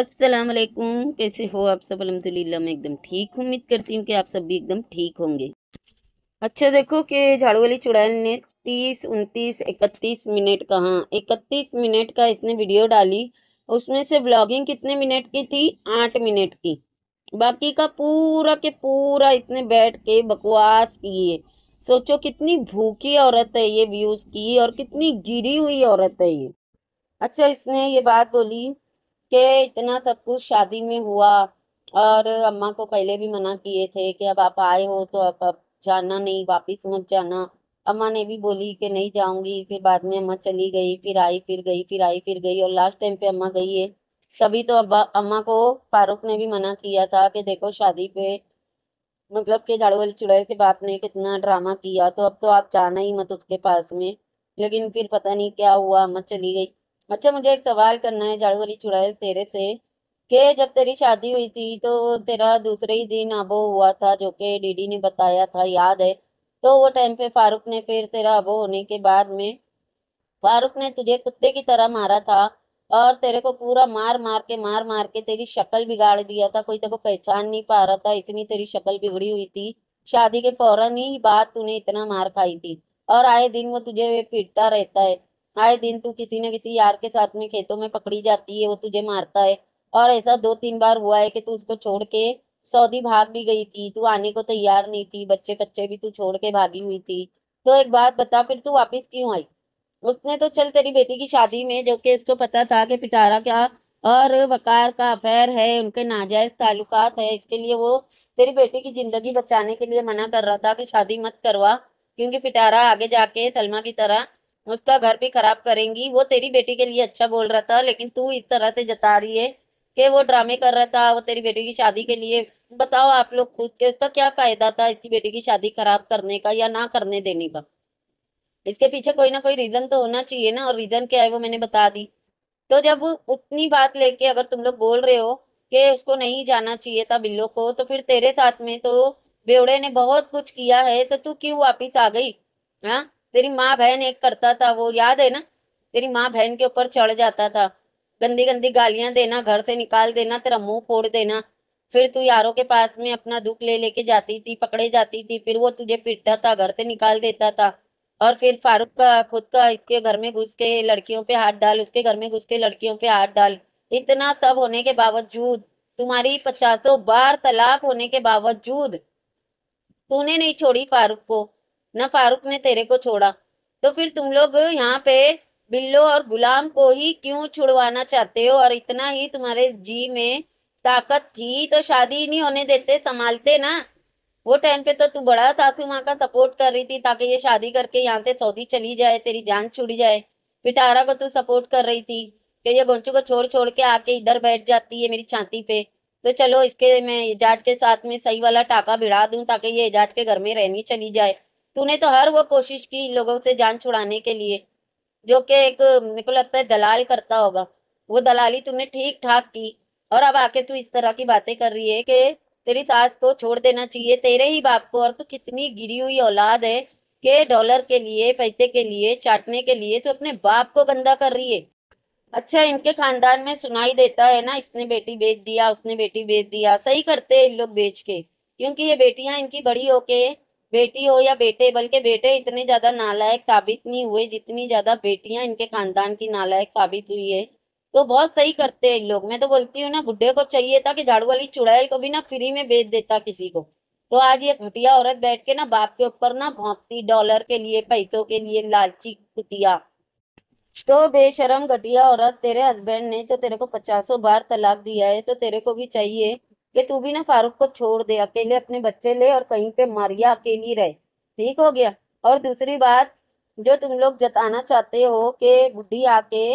अस्सलाम वालेकुम कैसे हो आप सब अलहमदिल्ला मैं एकदम ठीक हूँ उम्मीद करती हूँ कि आप सब भी एकदम ठीक होंगे अच्छा देखो कि झाड़ू वाली चुड़ैल ने तीस उनतीस इकतीस मिनट का हाँ इकतीस मिनट का इसने वीडियो डाली उसमें से ब्लॉगिंग कितने मिनट की थी आठ मिनट की बाकी का पूरा के पूरा इतने बैठ के बकवास किए सोचो कितनी भूखी औरत है ये व्यूज़ की और कितनी गिरी हुई औरत है ये अच्छा इसने ये बात बोली कि इतना सब कुछ शादी में हुआ और अम्मा को पहले भी मना किए थे कि अब आप आए हो तो अब अब जाना नहीं वापिस मत जाना अम्मा ने भी बोली कि नहीं जाऊंगी फिर बाद में अम्मा चली गई फिर आई फिर गई फिर आई फिर गई और लास्ट टाइम पे अम्मा गई है तभी तो अब अम्मा को फारूक ने भी मना किया था कि देखो शादी पे मतलब कि झाड़ू वाली चुड़ैल के बाप ने कितना ड्रामा किया तो अब तो आप जाना ही मत उसके पास में लेकिन फिर पता नहीं क्या हुआ अम्मा चली गई अच्छा मुझे एक सवाल करना है झाड़ू वाली चुड़ैल तेरे से के जब तेरी शादी हुई थी तो तेरा दूसरे ही दिन अबो हुआ था जो कि डीडी ने बताया था याद है तो वो टाइम पे फारूक ने फिर तेरा अबो होने के बाद में फारूक ने तुझे कुत्ते की तरह मारा था और तेरे को पूरा मार मार के मार मार के तेरी शक्ल बिगाड़ दिया था कोई तेरे को पहचान नहीं पा रहा था इतनी तेरी शक्ल बिगड़ी हुई थी शादी के फौरन ही बाद तूने इतना मार खाई थी और आए दिन वो तुझे पीटता रहता है आए दिन तू किसी न किसी यार के साथ में खेतों में पकड़ी जाती है वो तुझे मारता है और ऐसा दो तीन बार हुआ है कि तू उसको छोड़ के सऊदी भाग भी गई थी तू आने को तैयार नहीं थी बच्चे कच्चे भी तू छोड़ के भागी हुई थी तो एक बात बता फिर तू वापस क्यों आई उसने तो चल तेरी बेटी की शादी में जो कि उसको पता था कि पिटारा क्या और वकार का अफेयर है उनके नाजायज ताल्लुकात है इसके लिए वो तेरी बेटी की जिंदगी बचाने के लिए मना कर रहा था कि शादी मत करवा क्योंकि पिटारा आगे जाके सलमा की तरह उसका घर भी खराब करेंगी वो तेरी बेटी के लिए अच्छा बोल रहा था लेकिन तू इस तरह से जता रही है कि वो ड्रामे कर रहा था वो तेरी बेटी की शादी के लिए बताओ आप लोग खुद के उसका क्या फायदा था इसकी बेटी की शादी खराब करने का या ना करने देने का इसके पीछे कोई ना कोई रीजन तो होना चाहिए ना और रीजन क्या है वो मैंने बता दी तो जब उतनी बात लेके अगर तुम लोग बोल रहे हो कि उसको नहीं जाना चाहिए था बिल्लो को तो फिर तेरे साथ में तो बेवड़े ने बहुत कुछ किया है तो तू क्यों वापिस आ गई हाँ तेरी माँ बहन एक करता था वो याद है ना तेरी माँ बहन के ऊपर चढ़ जाता था गंदी गंदी गालियां देना घर से निकाल देना तेरा मुंह फोड़ देना फिर तू यारों के पास में अपना दुख ले लेके जाती थी पकड़े जाती थी फिर वो तुझे पीटता था घर से निकाल देता था और फिर फारूक का खुद का इसके घर में घुस के लड़कियों पे हाथ डाल उसके घर में घुस के लड़कियों पे हाथ डाल इतना सब होने के बावजूद तुम्हारी पचासों बार तलाक होने के बावजूद तूने नहीं छोड़ी फारूक को न फारूक ने तेरे को छोड़ा तो फिर तुम लोग यहाँ पे बिल्लो और गुलाम को ही क्यों छुड़वाना चाहते हो और इतना ही तुम्हारे जी में ताकत थी तो शादी नहीं होने देते संभालते ना वो टाइम पे तो तू बड़ा सासू माँ का सपोर्ट कर रही थी ताकि ये शादी करके यहाँ से सऊदी चली जाए तेरी जान छुड़ी जाए पिटारा को तू सपोर्ट कर रही थी कि ये गोंचू को छोड़ छोड़ के आके इधर बैठ जाती है मेरी छाती पे तो चलो इसके मैं एजाज के साथ में सही वाला टाका भिड़ा दूं ताकि ये एजाज के घर में रहनी चली जाए तूने तो हर वो कोशिश की लोगों से जान छुड़ाने के लिए जो कि एक मेरे को लगता है दलाल करता होगा वो दलाली तूने ठीक ठाक की और अब आके तू इस तरह की बातें कर रही है कि तेरी सास को छोड़ देना चाहिए तेरे ही बाप को और तू कितनी गिरी हुई औलाद है के डॉलर के लिए पैसे के लिए चाटने के लिए तू अपने बाप को गंदा कर रही है अच्छा इनके खानदान में सुनाई देता है ना इसने बेटी बेच दिया उसने बेटी बेच दिया सही करते हैं इन लोग बेच के क्योंकि ये बेटियां इनकी बड़ी होके बेटी हो या बेटे बल्कि बेटे इतने ज़्यादा नालायक साबित नहीं हुए जितनी ज़्यादा बेटियां इनके खानदान की नालायक साबित हुई है तो बहुत सही करते हैं लोग मैं तो बोलती हूँ ना बुढ़े को चाहिए था कि झाड़ू वाली चुड़ैल को भी ना फ्री में बेच देता किसी को तो आज ये घटिया औरत बैठ के ना बाप के ऊपर ना भौंकती डॉलर के लिए पैसों के लिए लालची कुतिया तो बेशरम घटिया औरत तेरे हस्बैंड ने तो तेरे को पचासों बार तलाक दिया है तो तेरे को भी चाहिए कि तू भी ना फारूक को छोड़ दे अकेले अपने बच्चे ले और कहीं पे मर या अकेली रहे ठीक हो गया और दूसरी बात जो तुम लोग जताना चाहते हो कि बुढ़ी आके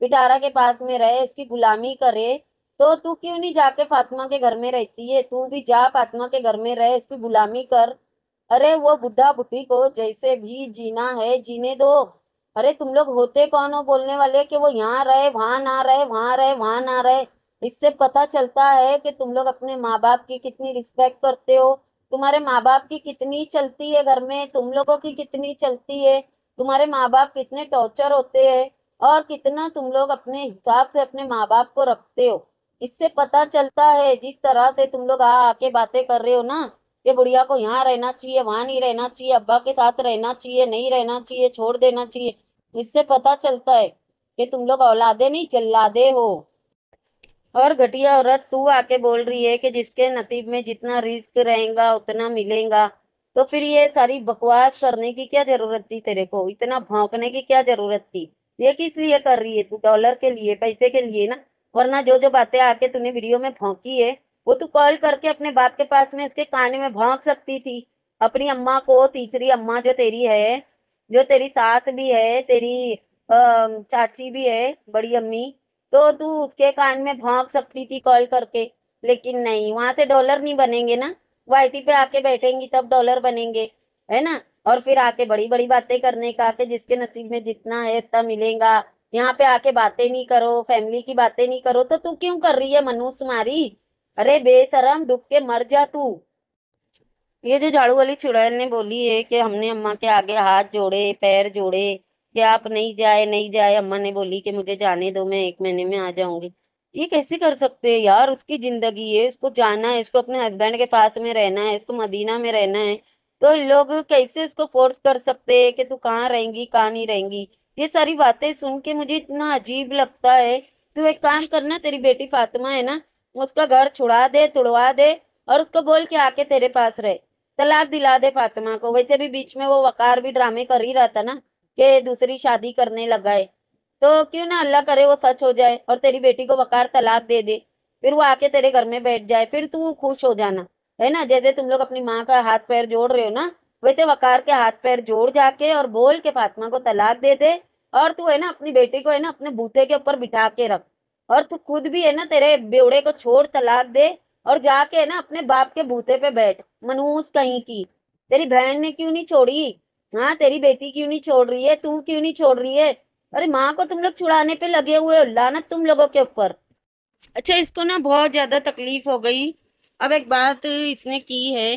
पिटारा के पास में रहे उसकी गुलामी करे तो तू क्यों नहीं जाके फातिमा के घर में रहती है तू भी जा फातिमा के घर में रहे उसकी गुलामी कर अरे वो बुढ़ा बुढ़ी को जैसे भी जीना है जीने दो अरे तुम लोग होते कौन हो बोलने वाले कि वो यहाँ रहे वहाँ ना रहे वहाँ रहे वहाँ ना रहे इससे पता चलता है कि तुम लोग अपने माँ बाप की कितनी रिस्पेक्ट करते हो तुम्हारे माँ बाप की कितनी चलती है घर में तुम लोगों की कितनी चलती है तुम्हारे माँ बाप कितने टॉर्चर होते हैं और कितना तुम लोग अपने हिसाब से अपने माँ बाप को रखते हो इससे पता चलता है जिस तरह से तुम लोग आ आके बातें कर रहे हो ना कि बुढ़िया को यहाँ रहना चाहिए वहाँ नहीं रहना चाहिए अब्बा के साथ रहना चाहिए नहीं रहना चाहिए छोड़ देना चाहिए इससे पता चलता है कि तुम लोग औलादे नहीं चिल्लादे हो और घटिया औरत तू आके बोल रही है कि जिसके नतीब में जितना रिस्क रहेगा उतना मिलेगा तो फिर ये सारी बकवास करने की क्या जरूरत थी तेरे को इतना भौंकने की क्या जरूरत थी ये किस लिए कर रही है तू डॉलर के लिए पैसे के लिए ना वरना जो जो बातें आके तूने वीडियो में भौंकी है वो तू कॉल करके अपने बाप के पास में उसके कान में भौंक सकती थी अपनी अम्मा को तीसरी अम्मा जो तेरी है जो तेरी सास भी है तेरी चाची भी है बड़ी अम्मी तो तू उसके कान में भौंक सकती थी कॉल करके लेकिन नहीं वहां से डॉलर नहीं बनेंगे ना वाई पे आके बैठेंगी तब डॉलर बनेंगे है ना और फिर आके बड़ी बड़ी बातें करने का आके जिसके नसीब में जितना है उतना मिलेगा यहाँ पे आके बातें नहीं करो फैमिली की बातें नहीं करो तो तू क्यों कर रही है मनुष्य मारी अरे बेतरम डुब के मर जा तू ये जो झाड़ू वाली चुड़ैल ने बोली है कि हमने अम्मा के आगे हाथ जोड़े पैर जोड़े कि आप नहीं जाए नहीं जाए अम्मा ने बोली कि मुझे जाने दो मैं एक महीने में आ जाऊंगी ये कैसे कर सकते हैं यार उसकी ज़िंदगी है उसको जाना है उसको अपने हस्बैंड के पास में रहना है उसको मदीना में रहना है तो लोग कैसे उसको फोर्स कर सकते हैं कि तू कहाँ रहेंगी कहाँ नहीं रहेंगी ये सारी बातें सुन के मुझे इतना अजीब लगता है तू एक काम करना तेरी बेटी फातिमा है ना उसका घर छुड़ा दे तुड़वा दे और उसको बोल के आके तेरे पास रहे तलाक दिला दे फातिमा को वैसे भी बीच में वो वकार भी ड्रामे कर ही रहा था ना कि दूसरी शादी करने लगा है तो क्यों ना अल्लाह करे वो सच हो जाए और तेरी बेटी को बकार तलाक दे दे फिर वो आके तेरे घर में बैठ जाए फिर तू खुश हो जाना है ना जैसे तुम लोग अपनी माँ का हाथ पैर जोड़ रहे हो ना वैसे वकार के हाथ पैर जोड़ जाके और बोल के फातिमा को तलाक दे दे और तू है ना अपनी बेटी को है ना अपने बूते के ऊपर बिठा के रख और तू खुद भी है ना तेरे बेवड़े को छोड़ तलाक दे और जाके है ना अपने बाप के बूते पे बैठ मनूस कहीं की तेरी बहन ने क्यों नहीं छोड़ी हाँ तेरी बेटी क्यों नहीं छोड़ रही है तू क्यों नहीं छोड़ रही है अरे माँ को तुम लोग छुड़ाने पे लगे हुए हो लानत तुम लोगों के ऊपर अच्छा इसको ना बहुत ज़्यादा तकलीफ हो गई अब एक बात इसने की है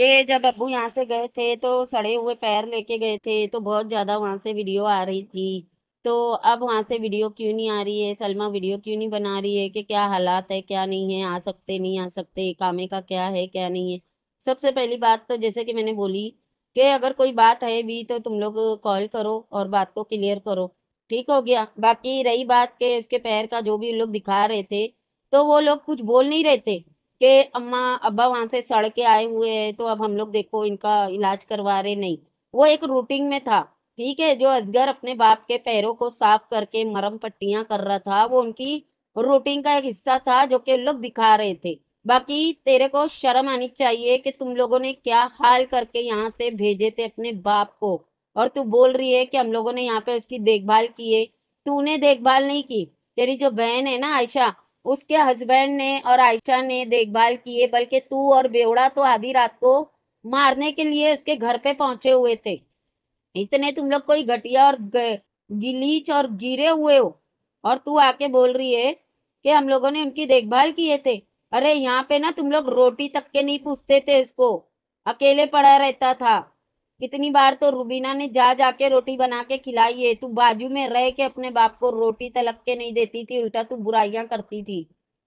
कि जब अबू यहाँ से गए थे तो सड़े हुए पैर लेके गए थे तो बहुत ज़्यादा वहाँ से वीडियो आ रही थी तो अब वहाँ से वीडियो क्यों नहीं आ रही है सलमा वीडियो क्यों नहीं बना रही है कि क्या हालात है क्या नहीं है आ सकते नहीं आ सकते कामे का क्या है क्या नहीं है सबसे पहली बात तो जैसे कि मैंने बोली कि अगर कोई बात है भी तो तुम लोग कॉल करो और बात को क्लियर करो ठीक हो गया बाकी रही बात के उसके पैर का जो भी लोग दिखा रहे थे तो वो लोग कुछ बोल नहीं रहे थे कि अम्मा अब्बा वहाँ से सड़ के आए हुए हैं तो अब हम लोग देखो इनका इलाज करवा रहे नहीं वो एक रूटीन में था ठीक है जो असगर अपने बाप के पैरों को साफ करके मरम पट्टियां कर रहा था वो उनकी रूटीन का एक हिस्सा था जो कि लोग दिखा रहे थे बाकी तेरे को शर्म आनी चाहिए कि तुम लोगों ने क्या हाल करके यहाँ से भेजे थे अपने बाप को और तू बोल रही है कि हम लोगों ने यहाँ पे उसकी देखभाल की है तूने देखभाल नहीं की तेरी जो बहन है ना आयशा उसके हस्बैंड ने और आयशा ने देखभाल की है बल्कि तू और बेवड़ा तो आधी रात को मारने के लिए उसके घर पे पहुंचे हुए थे इतने तुम लोग कोई घटिया और गिलीच और गिरे हुए हो और तू आके बोल रही है कि हम लोगों ने उनकी देखभाल किए थे अरे यहाँ पे ना तुम लोग रोटी तक के नहीं पूछते थे इसको अकेले पड़ा रहता था कितनी बार तो रुबीना ने जा जाके रोटी बना के खिलाई है तू बाजू में रह के अपने बाप को रोटी तलक के नहीं देती थी उल्टा तू बुराइयां करती थी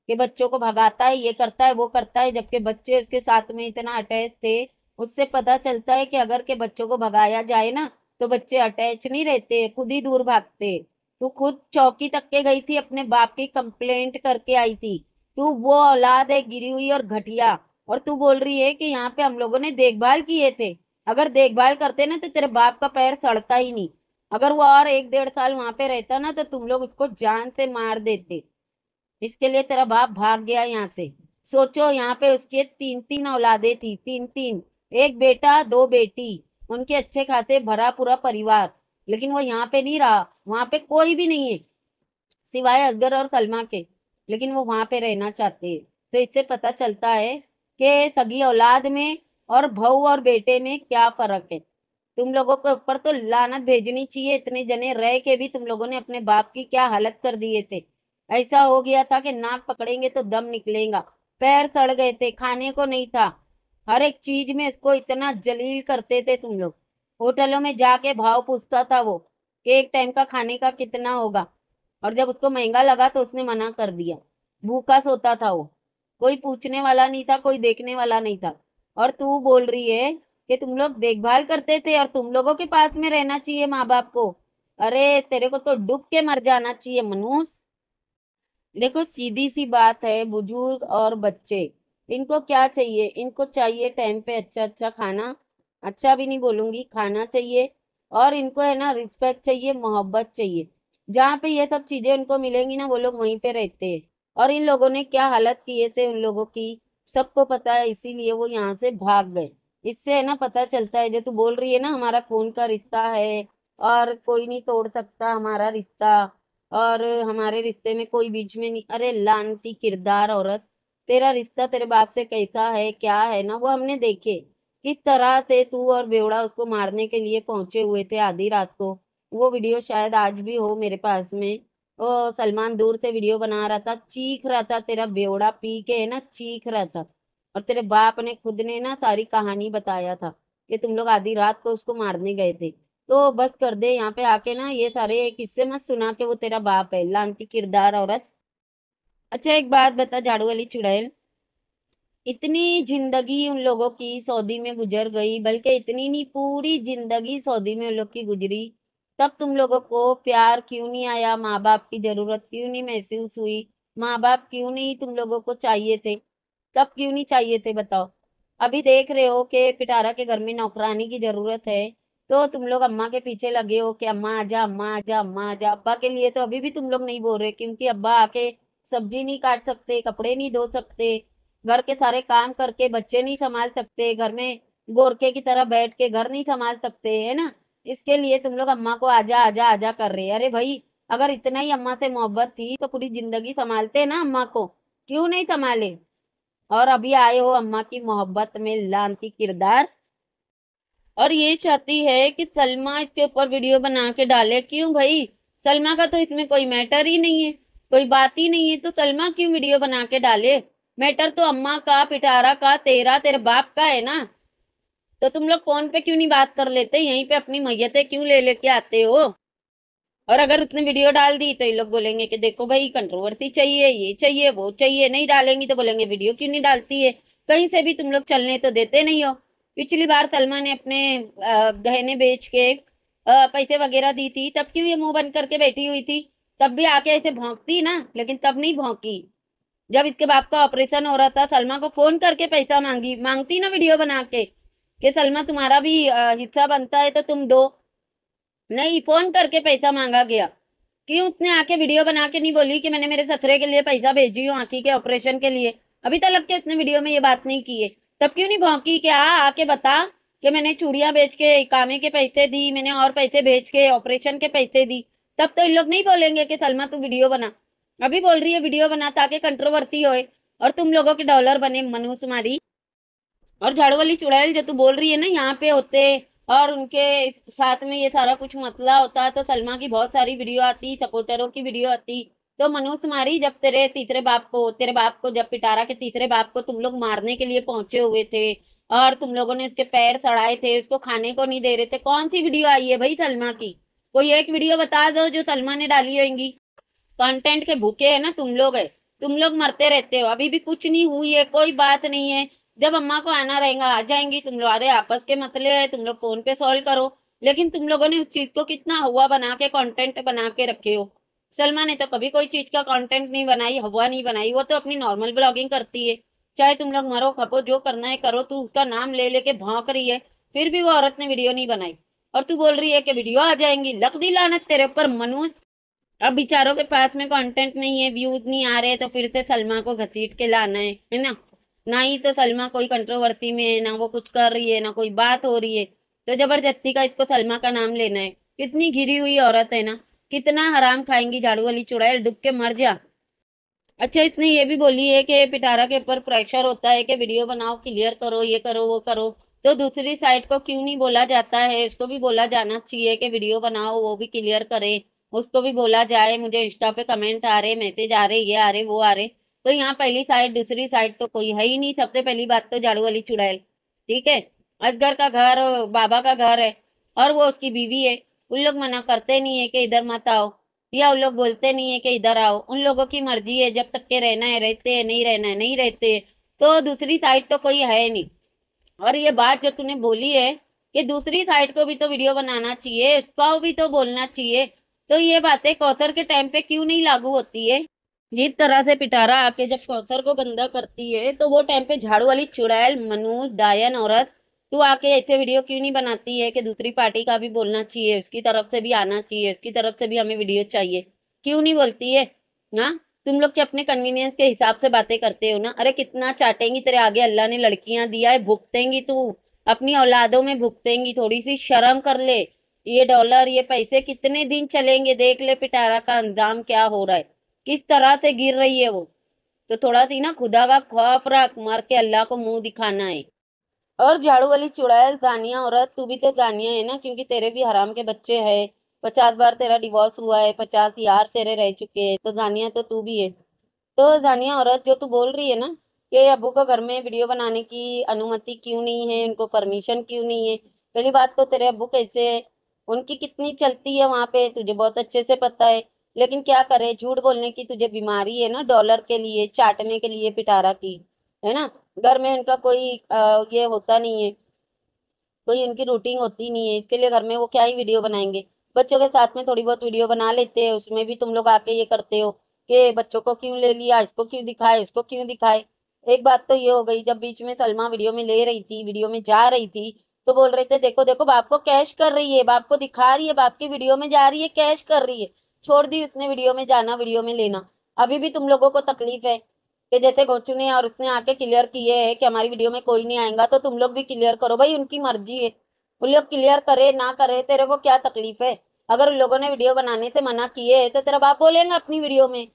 कि बच्चों को भगाता है ये करता है वो करता है जबकि बच्चे उसके साथ में इतना अटैच थे उससे पता चलता है कि अगर के बच्चों को भगाया जाए ना तो बच्चे अटैच नहीं रहते खुद ही दूर भागते तू खुद चौकी तक के गई थी अपने बाप की कंप्लेंट करके आई थी तू वो औलाद है गिरी हुई और घटिया और तू बोल रही है कि यहाँ पे हम लोगों ने देखभाल किए थे अगर देखभाल करते ना तो तेरे बाप का पैर सड़ता ही नहीं अगर वो और एक डेढ़ साल वहां पे रहता ना तो तुम लोग उसको जान से मार देते इसके लिए तेरा बाप भाग गया यहाँ से सोचो यहाँ पे उसके तीन तीन औलादे थी तीन तीन एक बेटा दो बेटी उनके अच्छे खाते भरा पूरा परिवार लेकिन वो यहाँ पे नहीं रहा वहां पे कोई भी नहीं है सिवाय असगर और सलमा के लेकिन वो वहाँ पे रहना चाहते हैं तो इससे पता चलता है कि सगी औलाद में और भाऊ और बेटे में क्या फर्क है तुम लोगों के ऊपर तो लानत भेजनी चाहिए इतने जने रह के भी तुम लोगों ने अपने बाप की क्या हालत कर दिए थे ऐसा हो गया था कि नाक पकड़ेंगे तो दम निकलेगा पैर सड़ गए थे खाने को नहीं था हर एक चीज में इसको इतना जलील करते थे तुम लोग होटलों में जाके भाव पूछता था वो कि एक टाइम का खाने का कितना होगा और जब उसको महंगा लगा तो उसने मना कर दिया भूखा सोता था वो कोई पूछने वाला नहीं था कोई देखने वाला नहीं था और तू बोल रही है कि तुम लोग देखभाल करते थे और तुम लोगों के पास में रहना चाहिए माँ बाप को अरे तेरे को तो डूब के मर जाना चाहिए मनुष्य देखो सीधी सी बात है बुजुर्ग और बच्चे इनको क्या चाहिए इनको चाहिए टाइम पे अच्छा अच्छा खाना अच्छा भी नहीं बोलूंगी खाना चाहिए और इनको है ना रिस्पेक्ट चाहिए मोहब्बत चाहिए जहाँ पे ये सब चीजें उनको मिलेंगी ना वो लोग वहीं पे रहते हैं और इन लोगों ने क्या हालत किए थे उन लोगों की सबको पता है इसीलिए वो यहाँ से भाग गए इससे है ना पता चलता है जो तू बोल रही है ना हमारा खून का रिश्ता है और कोई नहीं तोड़ सकता हमारा रिश्ता और हमारे रिश्ते में कोई बीच में नहीं अरे लानती किरदार औरत तेरा रिश्ता तेरे बाप से कैसा है क्या है ना वो हमने देखे किस तरह से तू और बेवड़ा उसको मारने के लिए पहुंचे हुए थे आधी रात को वो वीडियो शायद आज भी हो मेरे पास में वो सलमान दूर से वीडियो बना रहा था चीख रहा था तेरा बेवड़ा पी के है ना चीख रहा था और तेरे बाप ने खुद ने ना सारी कहानी बताया था कि तुम लोग आधी रात को उसको मारने गए थे तो बस कर दे यहाँ पे आके ना ये सारे किस्से मत सुना के वो तेरा बाप है लांति किरदार औरत अच्छा एक बात बता झाड़ू वाली चुड़ैल इतनी जिंदगी उन लोगों की सऊदी में गुजर गई बल्कि इतनी नहीं पूरी जिंदगी सऊदी में उन लोग की गुजरी तब तुम लोगों को प्यार क्यों नहीं आया माँ बाप की जरूरत क्यों नहीं महसूस हुई माँ बाप क्यों नहीं तुम लोगों को चाहिए थे तब क्यों नहीं चाहिए थे बताओ अभी देख रहे हो कि पिटारा के घर में नौकरानी की जरूरत है तो तुम लोग अम्मा के पीछे लगे हो कि अम्मा आजा अम्मा आजा अम्मा आजा अब्बा के लिए तो अभी भी तुम लोग नहीं बोल रहे क्योंकि अब्बा आके सब्जी नहीं काट सकते कपड़े नहीं धो सकते घर के सारे काम करके बच्चे नहीं संभाल सकते घर में गोरखे की तरह बैठ के घर नहीं संभाल सकते है ना इसके लिए तुम लोग अम्मा को आजा आजा आजा कर रहे अरे भाई अगर इतना ही अम्मा से मोहब्बत थी तो पूरी जिंदगी संभालते ना अम्मा को क्यों नहीं संभाले और अभी आए हो अम्मा की मोहब्बत में लांती किरदार और ये चाहती है कि सलमा इसके ऊपर वीडियो बना के डाले क्यों भाई सलमा का तो इसमें कोई मैटर ही नहीं है कोई बात ही नहीं है तो सलमा क्यों वीडियो बना के डाले मैटर तो अम्मा का पिटारा का तेरा तेरे बाप का है ना तो तुम लोग फोन पे क्यों नहीं बात कर लेते यहीं पे अपनी मैयतें क्यों ले लेके आते हो और अगर उसने वीडियो डाल दी तो ये लोग बोलेंगे कि देखो भाई कंट्रोवर्सी चाहिए ये चाहिए वो चाहिए नहीं डालेंगी तो बोलेंगे वीडियो क्यों नहीं डालती है कहीं से भी तुम लोग चलने तो देते नहीं हो पिछली बार सलमा ने अपने गहने बेच के पैसे वगैरह दी थी तब क्यों ये मुंह बंद करके बैठी हुई थी तब भी आके ऐसे भोंकती ना लेकिन तब नहीं भोंकी जब इसके बाप का ऑपरेशन हो रहा था सलमा को फोन करके पैसा मांगी मांगती ना वीडियो बना के कि सलमा तुम्हारा भी हिस्सा बनता है तो तुम दो नहीं फोन करके पैसा मांगा गया क्यों उसने आके वीडियो बना के नहीं बोली कि मैंने मेरे ससरे के लिए पैसा भेजी हूँ आंखी के ऑपरेशन के लिए अभी तक के उसने वीडियो में ये बात नहीं की है तब क्यों नहीं भौंकी क्या आके बता कि मैंने चूड़ियाँ बेच के कामे के पैसे दी मैंने और पैसे भेज के ऑपरेशन के पैसे दी तब तो इन लोग नहीं बोलेंगे कि सलमा तू वीडियो बना अभी बोल रही है वीडियो बना ताकि कंट्रोवर्सी होए और तुम लोगों के डॉलर बने मनुष्य मारी और झाड़ू वाली चुड़ैल जो तू बोल रही है ना यहाँ पे होते और उनके साथ में ये सारा कुछ मसला होता तो सलमा की बहुत सारी वीडियो आती सपोर्टरों की वीडियो आती तो मनोज मारी जब तेरे तीसरे बाप को तेरे बाप को जब पिटारा के तीसरे बाप को तुम लोग मारने के लिए पहुंचे हुए थे और तुम लोगों ने उसके पैर सड़ाए थे उसको खाने को नहीं दे रहे थे कौन सी वीडियो आई है भाई सलमा की कोई एक वीडियो बता दो जो सलमा ने डाली होगी कंटेंट के भूखे है ना तुम लोग है तुम लोग मरते रहते हो अभी भी कुछ नहीं हुई है कोई बात नहीं है जब अम्मा को आना रहेगा आ जाएंगी तुम लोग अरे आपस के मसले है तुम लोग फोन पे सॉल्व करो लेकिन तुम लोगों ने उस चीज को कितना हवा बना के कंटेंट बना के रखे हो सलमा ने तो कभी कोई चीज का कंटेंट नहीं बनाई हवा नहीं बनाई वो तो अपनी नॉर्मल ब्लॉगिंग करती है चाहे तुम लोग मरो खपो जो करना है करो तू उसका नाम ले लेके भौंक रही है फिर भी वो औरत ने वीडियो नहीं बनाई और तू बोल रही है कि वीडियो आ जाएंगी लक दी लानत तेरे ऊपर मनुष्य अब बिचारों के पास में कंटेंट नहीं है व्यूज नहीं आ रहे तो फिर से सलमा को घसीट के लाना है है ना ना ही तो सलमा कोई कंट्रोवर्सी में है ना वो कुछ कर रही है ना कोई बात हो रही है तो जबरदस्ती का इसको सलमा का नाम लेना है कितनी घिरी हुई औरत है ना कितना हराम खाएंगी झाड़ू वाली चुड़ैल डुब के मर जा अच्छा इसने ये भी बोली है कि पिटारा के ऊपर प्रेशर होता है कि वीडियो बनाओ क्लियर करो ये करो वो करो तो दूसरी साइड को क्यों नहीं बोला जाता है इसको भी बोला जाना चाहिए कि वीडियो बनाओ वो भी क्लियर करे उसको भी बोला जाए मुझे इंस्टा पे कमेंट आ रहे मैसेज आ रहे ये आ रहे वो आ रहे तो यहाँ पहली साइड दूसरी साइड तो कोई है ही नहीं सबसे पहली बात तो झाड़ू वाली चुड़ैल ठीक है असगर का घर बाबा का घर है और वो उसकी बीवी है उन लोग मना करते नहीं है कि इधर मत आओ या उन लोग बोलते नहीं है कि इधर आओ उन लोगों की मर्जी है जब तक के रहना है रहते हैं नहीं रहना है नहीं रहते है तो दूसरी साइड तो कोई है नहीं और ये बात जो तूने बोली है कि दूसरी साइड को भी तो वीडियो बनाना चाहिए उसका भी तो बोलना चाहिए तो ये बातें कौसर के टाइम पे क्यों नहीं लागू होती है जिस तरह से पिटारा आके जब कौथर को गंदा करती है तो वो टाइम पे झाड़ू वाली चुड़ैल मनु डायन औरत तू आके ऐसे वीडियो क्यों नहीं बनाती है कि दूसरी पार्टी का भी बोलना चाहिए उसकी तरफ से भी आना चाहिए उसकी तरफ से भी हमें वीडियो चाहिए क्यों नहीं बोलती है हाँ तुम लोग के अपने कन्वीनियंस के हिसाब से बातें करते हो ना अरे कितना चाटेंगी तेरे आगे अल्लाह ने लड़कियां दिया है भुगतेंगी तू अपनी औलादों में भुगतेंगी थोड़ी सी शर्म कर ले ये डॉलर ये पैसे कितने दिन चलेंगे देख ले पिटारा का अंजाम क्या हो रहा है किस तरह से गिर रही है वो तो थोड़ा सी ना खुदा का खौफ रख मार के अल्लाह को मुंह दिखाना है और झाड़ू वाली चुड़ैल जानिया औरत तू भी तो जानिया है ना क्योंकि तेरे भी हराम के बच्चे है पचास बार तेरा डिवोर्स हुआ है पचास यार तेरे रह चुके हैं तो जानिया तो तू भी है तो जानिया औरत जो तू बोल रही है ना कि अबू को घर में वीडियो बनाने की अनुमति क्यों नहीं है उनको परमिशन क्यों नहीं है पहली बात तो तेरे अबू कैसे है उनकी कितनी चलती है वहाँ पे तुझे बहुत अच्छे से पता है लेकिन क्या करे झूठ बोलने की तुझे बीमारी है ना डॉलर के लिए चाटने के लिए पिटारा की है ना घर में उनका कोई आ, ये होता नहीं है कोई उनकी रूटीन होती नहीं है इसके लिए घर में वो क्या ही वीडियो बनाएंगे बच्चों के साथ में थोड़ी बहुत वीडियो बना लेते हैं उसमें भी तुम लोग आके ये करते हो कि बच्चों को क्यों ले लिया इसको क्यों दिखाए उसको क्यों दिखाए एक बात तो ये हो गई जब बीच में सलमा वीडियो में ले रही थी वीडियो में जा रही थी तो बोल रहे थे देखो देखो बाप को कैश कर रही है बाप को दिखा रही है बाप की वीडियो में जा रही है कैश कर रही है छोड़ दी उसने वीडियो में जाना वीडियो में लेना अभी भी तुम लोगों को तकलीफ है कि जैसे गोचू ने और उसने आके क्लियर किए है कि हमारी वीडियो में कोई नहीं आएगा तो तुम लोग भी क्लियर करो भाई उनकी मर्जी है उन लोग क्लियर करे ना करे तेरे को क्या तकलीफ है अगर उन लोगों ने वीडियो बनाने से मना किए है तो तेरा बाप बोलेंगे अपनी वीडियो में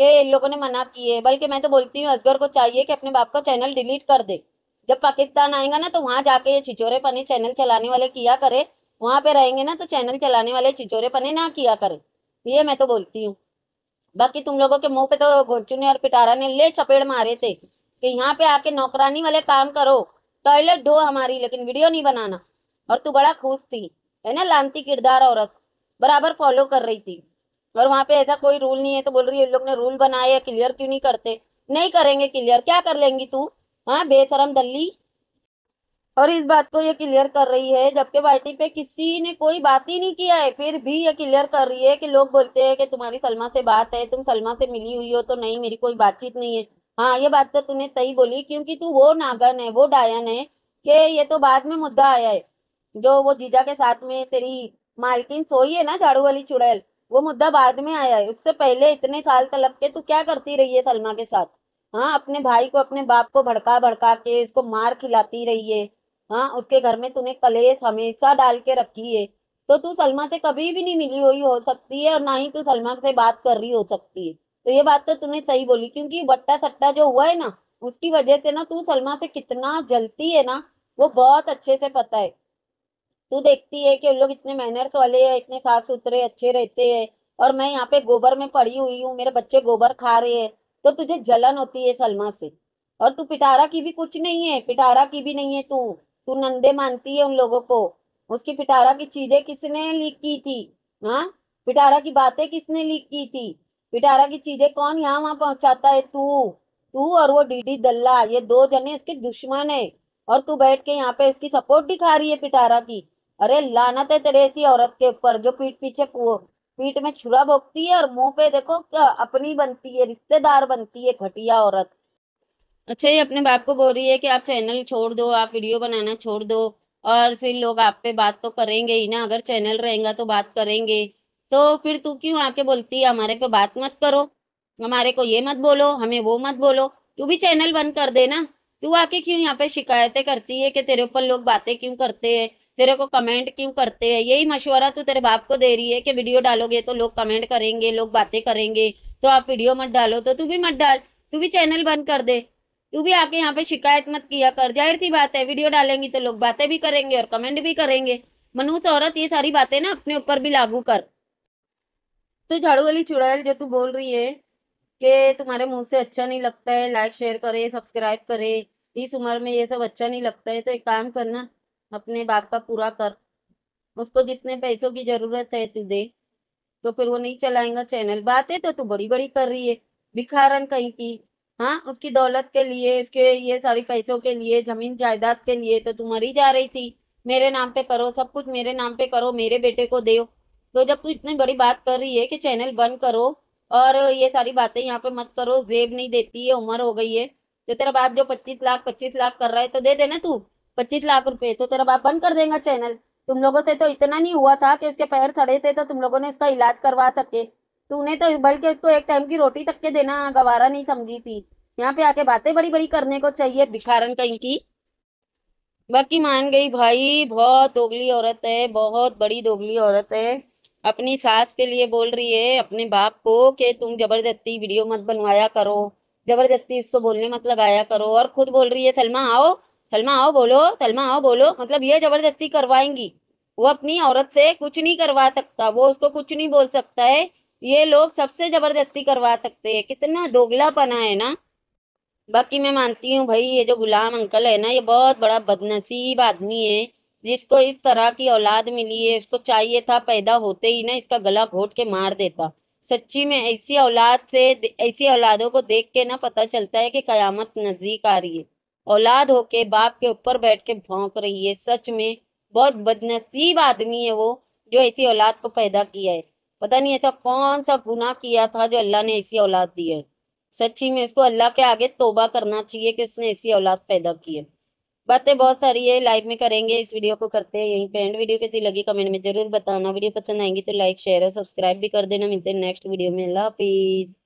कि इन लोगों ने मना किए बल्कि मैं तो बोलती हूँ असगर को चाहिए कि अपने बाप का चैनल डिलीट कर दे जब पाकिस्तान आएगा ना तो वहाँ जाके ये छिचोरे पने चैनल चलाने वाले किया करे वहाँ पे रहेंगे ना तो चैनल चलाने वाले छिचोरे पने ना किया करे ये मैं तो बोलती हूँ बाकी तुम लोगों के मुंह पे तो घोरचूने और पिटारा ने ले चपेड़ मारे थे कि यहाँ पे आके नौकरानी वाले काम करो टॉयलेट ढो हमारी लेकिन वीडियो नहीं बनाना और तू बड़ा खुश थी है ना लानती किरदार औरत बराबर फॉलो कर रही थी और वहाँ पे ऐसा कोई रूल नहीं है तो बोल रही है लोग ने रूल बनाए क्लियर क्यों नहीं करते नहीं करेंगे क्लियर क्या कर लेंगी तू हाँ बेशरम दल्ली और इस बात को ये क्लियर कर रही है जबकि पार्टी पे किसी ने कोई बात ही नहीं किया है फिर भी ये क्लियर कर रही है कि लोग बोलते हैं कि तुम्हारी सलमा से बात है तुम सलमा से मिली हुई हो तो नहीं मेरी कोई बातचीत नहीं है हाँ ये बात तो तूने सही बोली क्योंकि तू वो नागन है वो डायन है कि ये तो बाद में मुद्दा आया है जो वो जीजा के साथ में तेरी मालकिन सोई है ना झाड़ू वाली चुड़ैल वो मुद्दा बाद में आया है उससे पहले इतने साल तलब के तू क्या करती रही है सलमा के साथ हाँ अपने भाई को अपने बाप को भड़का भड़का के इसको मार खिलाती रही है हाँ उसके घर में तूने कलेश हमेशा डाल के रखी है तो तू सलमा से कभी भी नहीं मिली हुई हो सकती है और ना ही तू सलमा से बात कर रही हो सकती है तो ये बात तो तूने सही बोली क्योंकि बट्टा सट्टा जो हुआ है ना उसकी वजह से ना तू सलमा से कितना जलती है ना वो बहुत अच्छे से पता है तू देखती है कि लोग इतने मैनर्स वाले हैं इतने साफ सुथरे अच्छे रहते हैं और मैं यहाँ पे गोबर में पड़ी हुई हूँ मेरे बच्चे गोबर खा रहे हैं तो तुझे जलन होती है सलमा से और तू पिटारा की भी कुछ नहीं है पिटारा की भी नहीं है तू तू नंदे मानती है उन लोगों को उसकी पिटारा की चीजें किसने लीक की थी हाँ पिटारा की बातें किसने लीक की थी पिटारा की चीजें कौन यहाँ वहां पहुंचाता है तू तू और वो डीडी दल्ला ये दो जने उसके दुश्मन है और तू बैठ के यहाँ पे उसकी सपोर्ट दिखा रही है पिटारा की अरे लानत है तेरे की औरत के ऊपर जो पीठ पीछे पीठ में छुरा भोगती है और मुंह पे देखो अपनी बनती है रिश्तेदार बनती है घटिया औरत अच्छा ये अपने बाप को बोल रही है कि आप चैनल छोड़ दो आप वीडियो बनाना छोड़ दो और फिर लोग आप पे बात तो करेंगे ही ना अगर चैनल रहेगा तो बात करेंगे तो फिर तू क्यों आके बोलती है हमारे पे बात मत करो हमारे को ये मत बोलो हमें वो मत बोलो तू भी चैनल बंद कर देना तू आके क्यों यहाँ पे शिकायतें करती है कि तेरे ऊपर लोग बातें क्यों करते हैं तेरे को कमेंट क्यों करते हैं यही मशवरा तू तेरे बाप को दे रही है कि वीडियो डालोगे तो लोग कमेंट करेंगे लोग बातें करेंगे तो आप वीडियो मत डालो तो तू भी मत डाल तू भी चैनल बंद कर दे तू भी आके यहाँ पे शिकायत मत किया कर जाहिर सी बात है वीडियो डालेंगी तो लोग बातें भी करेंगे और कमेंट भी करेंगे मनुष्य औरत ये सारी बातें ना अपने ऊपर भी लागू कर तो झाड़ू वाली चुड़ैल जो तू बोल रही है कि तुम्हारे मुंह से अच्छा नहीं लगता है लाइक शेयर करे सब्सक्राइब करे इस उम्र में ये सब अच्छा नहीं लगता है तो एक काम करना अपने बाप का पूरा कर उसको जितने पैसों की जरूरत है तू दे तो फिर वो नहीं चलाएगा चैनल बातें तो तू बड़ी बड़ी कर रही है भिखारन कहीं की हाँ उसकी दौलत के लिए उसके ये सारी पैसों के लिए जमीन जायदाद के लिए तो तुम मरी जा रही थी मेरे नाम पे करो सब कुछ मेरे नाम पे करो मेरे बेटे को दे तो जब तू इतनी बड़ी बात कर रही है कि चैनल बंद करो और ये सारी बातें यहाँ पे मत करो जेब नहीं देती है उम्र हो गई है तो तेरा बाप जो पच्चीस लाख पच्चीस लाख कर रहा है तो दे देना तू पच्चीस लाख रुपए तो तेरा बाप बंद कर देगा चैनल तुम लोगों से तो इतना नहीं हुआ था कि उसके पैर सड़े थे तो तुम लोगों ने उसका इलाज करवा सके तूने तो बल्कि उसको एक टाइम की रोटी तक के देना गवारा नहीं समझी थी यहाँ पे आके बातें बड़ी बड़ी करने को चाहिए भिखारन कहीं की बाकी मान गई भाई बहुत दोगली औरत है बहुत बड़ी दोगली औरत है अपनी सास के लिए बोल रही है अपने बाप को कि तुम जबरदस्ती वीडियो मत बनवाया करो जबरदस्ती इसको बोलने मत लगाया करो और खुद बोल रही है सलमा आओ सलमा आओ बोलो सलमा आओ बोलो मतलब ये जबरदस्ती करवाएंगी वो अपनी औरत से कुछ नहीं करवा सकता वो उसको कुछ नहीं बोल सकता है ये लोग सबसे ज़बरदस्ती करवा सकते हैं कितना दोगलापना है ना बाकी मैं मानती हूँ भाई ये जो गुलाम अंकल है ना ये बहुत बड़ा बदनसीब आदमी है जिसको इस तरह की औलाद मिली है उसको चाहिए था पैदा होते ही ना इसका गला घोट के मार देता सच्ची में ऐसी औलाद से ऐसी औलादों को देख के ना पता चलता है कि कयामत नज़दीक आ रही है औलाद होके बाप के ऊपर बैठ के भौंक रही है सच में बहुत बदनसीब आदमी है वो जो ऐसी औलाद को पैदा किया है पता नहीं ऐसा कौन सा गुना किया था जो अल्लाह ने ऐसी औलाद दी है सच्ची में इसको अल्लाह के आगे तोबा करना चाहिए कि उसने ऐसी औलाद पैदा की है बातें बहुत सारी है लाइव में करेंगे इस वीडियो को करते हैं यहीं पे एंड वीडियो कैसी लगी कमेंट में जरूर बताना वीडियो पसंद आएंगी तो लाइक शेयर और सब्सक्राइब भी कर देना मिलते हैं नेक्स्ट वीडियो में अल्लाह हाफिज़